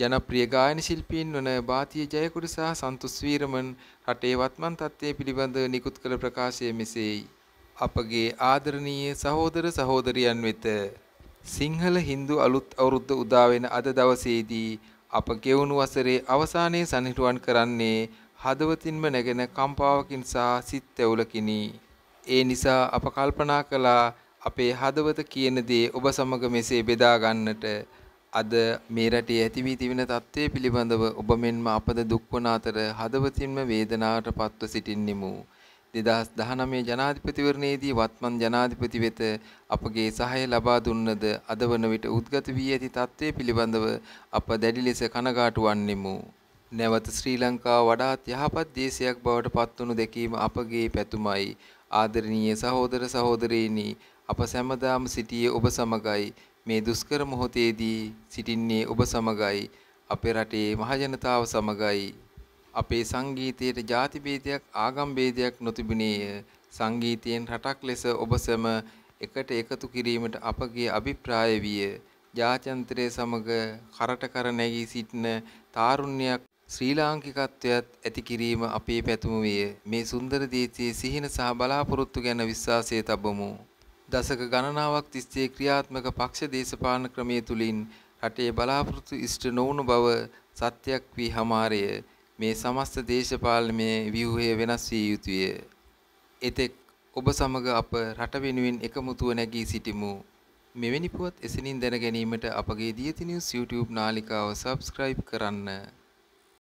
ජනප්‍රිය ගායන ශිල්පීන් වන බාතිය ජයකුඩ සහ සන්තුස් වීරමන් රටේ වත්මන් තත්ත්වය පිළිබඳ නිකුත් කළ ප්‍රකාශය මෙසේයි. අපගේ ආදරණීය සහෝදර සහෝදරියන් වෙත සිංහල හින්දු අලුත් අවුරුද්ද උදාවෙන අද දවසේදී අප ගෙවුණු වසරේ අවසානයේ සනිටුවන් කරන්නේ හදවතින්ම නැගෙන කම්පාවකින් සහ සිත් තැවුලකිනි. ඒ නිසා අප කල්පනා කළා අපේ හදවත කියන දේ ඔබ සමග මෙසේ බෙදා ගන්නට අද මේ රටේ ඇති වී තිබෙන තත්ත්වය පිළිබඳව ඔබ මෙන්ම අපද දුක්වන අතර හදවතින්ම වේදනාවට පත්ව සිටින්නෙමු. 2019 ජනාධිපතිවරණයේදී වත්මන් ජනාධිපති වෙත අපගේ සහාය ලබා දුන්නද අද වන විට උද්ගත වී ඇති තත්ත්වය පිළිබඳව අප දැඩි ලෙස කනගාටු වන්නෙමු. නැවත ශ්‍රී ලංකාව වඩාත් යහපත් දේශයක් බවට පත්වනු දැකීම අපගේ පැතුමයි. ආදරණීය සහෝදර සහෝදරීනි අප සැමදාම සිටියේ ඔබ සමගයි. මේ දුෂ්කර මොහොතේදී සිටින්නේ ඔබ සමගයි අපේ රටේ මහජනතාව සමගයි අපේ සංගීතයට ಜಾති ભેදයක් ආගම් ભેදයක් නොතිබුණේය සංගීතයෙන් රටක් ලෙස ඔබ සැම එකට එකතු කිරීමට අපගේ අභිප්‍රාය විය ජාත්‍යන්තරය සමග කරට කර නැගී සිටින තාරුණ්‍යයක් ශ්‍රී ලාංකිකත්වයත් ඇති කිරීම අපේ පැතුම විය මේ සුන්දර දේශයේ සිහින සහ බලාපොරොත්තු ගැන විශ්වාසය තබමු දශක ගණනාවක් තිස්සේ ක්‍රියාත්මක පක්ෂ දේශපාලන ක්‍රමය තුලින් රටේ බලාපොරොත්තු ඉෂ්ට නොවුණු බව සත්‍යක් වී හමාරය මේ සමස්ත දේශපාලනමය ව්‍යුහය වෙනස් විය යුතුය. එතෙක් ඔබ සමග අප රට වෙනුවෙන් එකමුතුව නැගී සිටිමු. මෙවැනි පුවත් එසනින් දැන ගැනීමට අපගේ දියති නිවුස් YouTube නාලිකාව subscribe කරන්න.